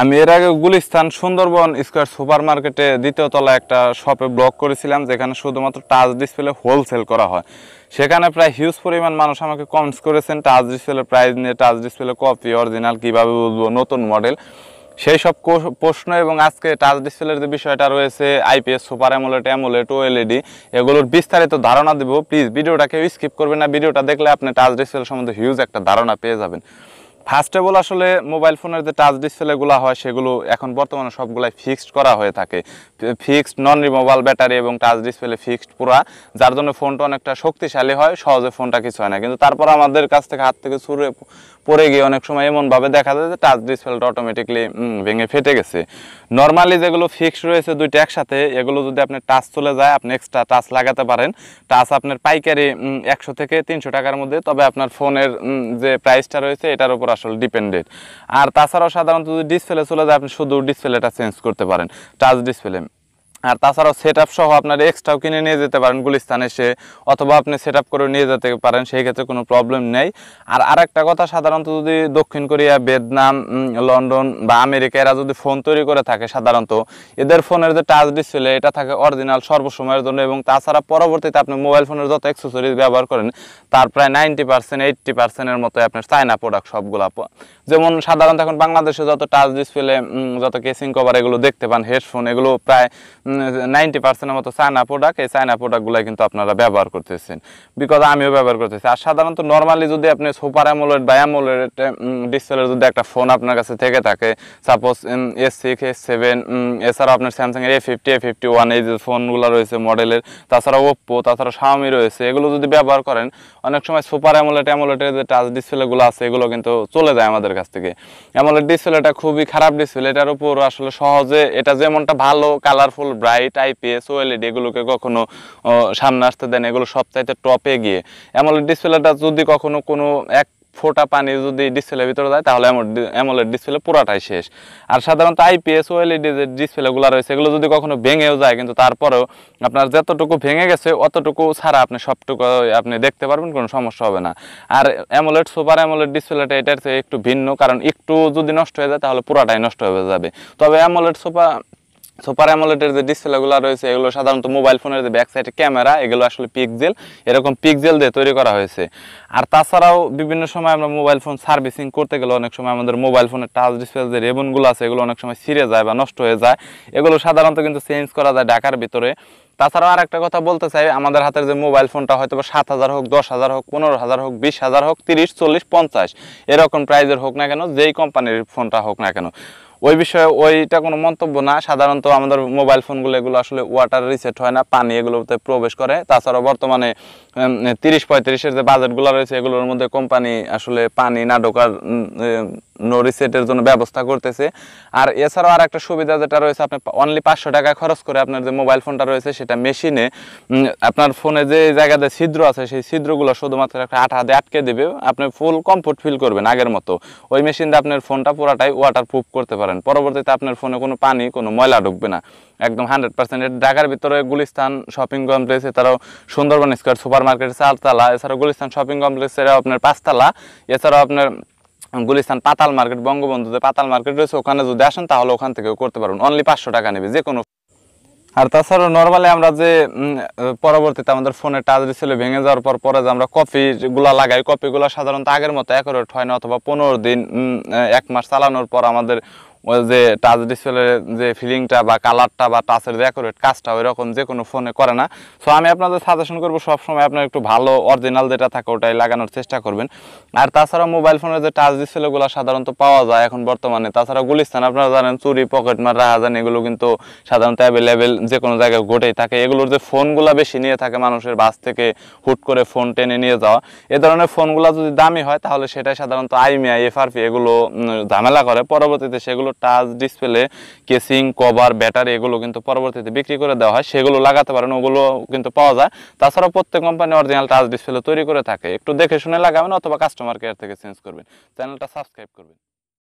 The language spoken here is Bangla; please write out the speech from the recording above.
আমি এর আগে গুলিস্তান সুন্দরবন স্কোয়ার সুপার মার্কেটে দ্বিতীয় তলায় একটা শপে ব্লক করেছিলাম যেখানে শুধুমাত্র টাচ ডিসপ্লে হোলসেল করা হয় সেখানে প্রায় হিউজ পরিমাণ মানুষ আমাকে কমেন্টস করেছেন টাচ ডিসপ্লে প্রাইস নিয়ে টাচ ডিসপ্লে কপি অরিজিনাল কীভাবে বুঝবো নতুন মডেল সেই সব প্রশ্ন এবং আজকে টাচ ডিসপ্লের যে বিষয়টা রয়েছে আইপিএস সুপার অ্যামোলেট অ্যামোলেট ও এলইডি এগুলোর বিস্তারিত ধারণা দেবো প্লিজ ভিডিওটা কেউ স্কিপ করবেন না ভিডিওটা দেখলে আপনি টাচ ডিসপ্লে সম্বন্ধে হিউজ একটা ধারণা পেয়ে যাবেন ফার্স্টেবল আসলে মোবাইল ফোনের যে টাচ ডিসপ্লেগুলো হয় সেগুলো এখন বর্তমানে সবগুলাই ফিক্সড করা হয়ে থাকে ফিক্সড নন রিমোভাল ব্যাটারি এবং টাচ ডিসপ্লে ফিক্সড পুরা যার জন্য ফোনটা অনেকটা শক্তিশালী হয় সহজে ফোনটা কিছু হয় না কিন্তু তারপর আমাদের কাছ থেকে হাত থেকে ছুড়ে পড়ে গিয়ে অনেক সময় এমনভাবে দেখা যায় যে টাচ ডিসপ্লেটা অটোমেটিকলি ভেঙে ফেটে গেছে নর্মালি যেগুলো ফিক্সড রয়েছে দুইটা একসাথে এগুলো যদি আপনি টাচ চলে যায় আপনি এক্সট্রা টাচ লাগাতে পারেন টাচ আপনার পাইকারি একশো থেকে তিনশো টাকার মধ্যে তবে আপনার ফোনের যে প্রাইসটা রয়েছে এটার উপর আসলে ডিপেন্ডেড আর তাছাড়াও সাধারণত যদি ডিসপ্লে চলে যায় আপনি শুধু ডিসপ্লেটা চেঞ্জ করতে পারেন টাচ ডিসপ্লে আর তাছাড়াও সেট সহ আপনার এক্সট্রাও কিনে নিয়ে যেতে পারেন গুলিস্তান এসে অথবা আপনি সেট করে নিয়ে যেতে পারেন সেই ক্ষেত্রে কোনো প্রবলেম নেই আর আরেকটা কথা সাধারণত যদি দক্ষিণ কোরিয়া ভিয়েতনাম লন্ডন বা আমেরিকা এরা যদি ফোন তৈরি করে থাকে সাধারণত এদের ফোনের যে টাচ ডিসপ্লে এটা থাকে অরিজিনাল সর্বসময়ের জন্য এবং তাছাড়া পরবর্তীতে আপনি মোবাইল ফোনের যত অ্যাক্সেসরিজ ব্যবহার করেন তার প্রায় নাইনটি পার্সেন্ট এইট্টি পার্সেন্টের মতো আপনার চায়না প্রোডাক্ট সবগুলা যেমন সাধারণত এখন বাংলাদেশে যত টাচ ডিসপ্লে যত কেসিং কভার এগুলো দেখতে পান হেডফোন এগুলো প্রায় নাইনটি পার্সেন্টের মতো চায়না প্রোডাক্ট এই চায়না প্রোডাক্টগুলো কিন্তু আপনারা ব্যবহার করতেছেন বিকজ আমিও ব্যবহার করতেছি আর সাধারণত নর্মালি যদি আপনি সুপার অ্যামোলেড বা অ্যামোলেড ডিসপ্লের যদি একটা ফোন আপনার কাছে থেকে থাকে suppose S six S seven এছাড়াও আপনার স্যামসাংয়ের A fifty A fifty one এই যে ফোনগুলো রয়েছে মডেলের তাছাড়া ওপ্পো তাছাড়া শাওমি রয়েছে এগুলো যদি ব্যবহার করেন অনেক সময় সুপার অ্যামোলেড অ্যামোলেটের যে টাচ ডিসপ্লেগুলো আছে এগুলো কিন্তু চলে যায় আমাদের কাছ থেকে অ্যামোলেড ডিসপ্লেটা খুবই খারাপ ডিসপ্লে এটার উপর আসলে সহজে এটা যেমনটা ভালো কালারফুল ব্রাইট আইপিএস ওএলইডি এগুলোকে কখনো সামনে আসতে দেন এগুলো সবচাইতে টপে গিয়ে অ্যামোলেড ডিসপ্লেটা যদি কখনো কোনো এক ফোটা পানি যদি ডিসপ্লের ভিতরে যায় তাহলে অ্যামোলেড ডিসপ্লে পুরাটাই শেষ আর সাধারণত আইপিএস ওএলইডি e যে ডিসপ্লেগুলো রয়েছে এগুলো যদি কখনো ভেঙেও যায় কিন্তু তারপরেও আপনার যতটুকু ভেঙে গেছে অতটুকু ছাড়া আপনি সবটুকু আপনি দেখতে পারবেন কোনো সমস্যা হবে না আর অ্যামোলেড সুপার অ্যামোলেড ডিসপ্লেটা এটার চেয়ে একটু ভিন্ন কারণ একটু যদি নষ্ট হয়ে যায় তাহলে পুরাটাই নষ্ট হয়ে যাবে তবে অ্যামোলেড সুপার সুপার অ্যামোলেটের যে ডিসপ্লেগুলো রয়েছে এগুলো সাধারণত মোবাইল ফোনের যে ব্যাক সাইডে ক্যামেরা এগুলো আসলে পিকজেল এরকম পিকজেল দিয়ে তৈরি করা হয়েছে আর তাছাড়াও বিভিন্ন সময় আমরা মোবাইল ফোন সার্ভিসিং করতে গেলে অনেক সময় আমাদের মোবাইল ফোনের টাচ ডিসপ্লে যে রেবনগুলো আছে এগুলো অনেক সময় ছিঁড়ে যায় বা নষ্ট হয়ে যায় এগুলো সাধারণত কিন্তু চেঞ্জ করা যায় ঢাকার ভিতরে তাছাড়াও আর একটা কথা বলতে চাই আমাদের হাতের যে মোবাইল ফোনটা হয়তো সাত হাজার হোক দশ হাজার হোক পনেরো হাজার হোক বিশ হাজার হোক তিরিশ চল্লিশ পঞ্চাশ এরকম প্রাইজের হোক না কেন যেই কোম্পানির ফোনটা হোক না কেন ওই বিষয়ে ওইটা কোনো মন্তব্য না সাধারণত আমাদের মোবাইল ফোনগুলো এগুলো আসলে ওয়াটার রিসেট হয় না পানি এগুলোতে প্রবেশ করে তাছাড়া বর্তমানে তিরিশ পঁয়ত্রিশের যে বাজেটগুলো রয়েছে এগুলোর মধ্যে কোম্পানি আসলে পানি না ঢোকার নো রিসেটের জন্য ব্যবস্থা করতেছে আর এছাড়াও আর একটা সুবিধা যেটা রয়েছে আপনি অনলি পাঁচশো টাকা খরচ করে আপনার যে মোবাইল ফোনটা রয়েছে সেটা মেশিনে আপনার ফোনে যে জায়গাতে ছিদ্র আছে সেই ছিদ্রগুলো শুধুমাত্র একটা আঠা দিয়ে আটকে দেবে আপনি ফুল কমফোর্ট ফিল করবেন আগের মতো ওই মেশিন দিয়ে আপনার ফোনটা পুরাটাই ওয়াটার প্রুফ করতে পারে পারেন পরবর্তীতে আপনার ফোনে কোনো পানি কোনো ময়লা ঢুকবে না একদম হান্ড্রেড পার্সেন্ট ঢাকার ভিতরে গুলিস্তান শপিং কমপ্লেক্স এছাড়াও সুন্দরবন স্কোয়ার সুপার মার্কেট চারতলা এছাড়াও গুলিস্তান শপিং কমপ্লেক্স কমপ্লেক্সের আপনার পাঁচতলা এছাড়াও আপনার গুলিস্তান পাতাল মার্কেট বঙ্গবন্ধুতে পাতাল মার্কেট রয়েছে ওখানে যদি আসেন তাহলে ওখান থেকেও করতে পারুন অনলি পাঁচশো টাকা নেবে যে কোনো আর তাছাড়া নর্মালি আমরা যে পরবর্তীতে আমাদের ফোনের টাচ ডিসপ্লে ভেঙে যাওয়ার পর পরে যে আমরা কপিগুলো লাগাই কপিগুলো সাধারণত আগের মতো অ্যাকোরেট হয় না অথবা পনেরো দিন এক মাস চালানোর পর আমাদের যে টাচ ডিসপ্লে যে ফিলিংটা বা কালারটা বা টাচের যে অ্যাকুরেট কাজটা ওই রকম যে কোনো ফোনে করে না সো আমি আপনাদের সাজেশন করবো সবসময় আপনার একটু ভালো অরিজিনাল যেটা থাকে ওটাই লাগানোর চেষ্টা করবেন আর তাছাড়া মোবাইল ফোনের যে টাচ ডিসপ্লেগুলো সাধারণত পাওয়া যায় এখন বর্তমানে তাছাড়া গুলিস্তান আপনারা জানেন চুরি পকেট পকেটমার রাহাজান এগুলো কিন্তু সাধারণত অ্যাভেলেবেল যে কোনো জায়গায় ঘটেই থাকে এগুলোর যে ফোনগুলো বেশি নিয়ে থাকে মানুষের বাস থেকে হুট করে ফোন টেনে নিয়ে যাওয়া এ ধরনের ফোনগুলো যদি দামি হয় তাহলে সেটাই সাধারণত আইমিআই এফআরপি এগুলো ঝামেলা করে পরবর্তীতে সেগুলো touch display casing cover battery এগুলো কিন্তু পরবর্তীতে বিক্রি করে দেওয়া হয় সেগুলো লাগাতে পারেন ওগুলো কিন্তু পাওয়া যায় তাছাড়া প্রত্যেক কোম্পানি অরিজিনাল টাচ ডিসপ্লে তৈরি করে থাকে একটু দেখে শুনে লাগাবেন অথবা কাস্টমার কেয়ার থেকে চেঞ্জ করবেন চ্যানেলটা সাবস্ক্রাইব করবেন